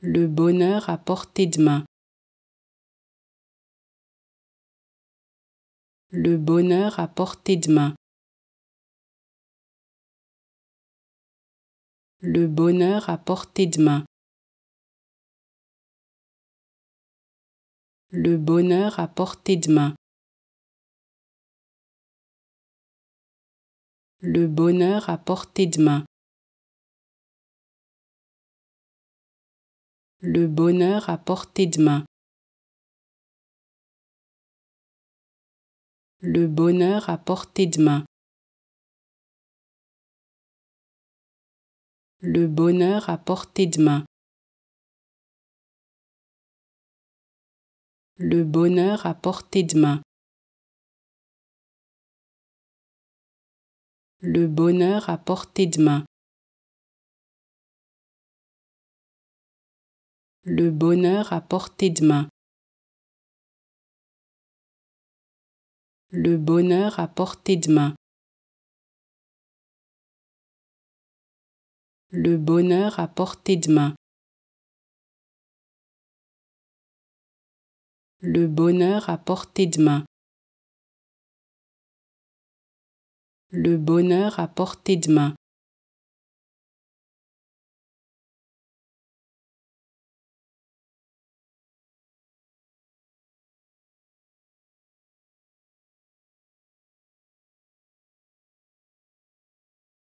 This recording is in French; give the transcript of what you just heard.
le bonheur à portée de main. Le bonheur à portée de main. Le bonheur à portée de main. Le bonheur à portée de main. Le bonheur à portée de main. le bonheur à portée de main. Le bonheur à portée de main. Le bonheur à portée de main. Le bonheur à portée de main. Le bonheur à portée de main. le bonheur à portée de main. Le bonheur à portée de main. Le bonheur à portée de main. Le bonheur à portée de main. Le bonheur à portée de main.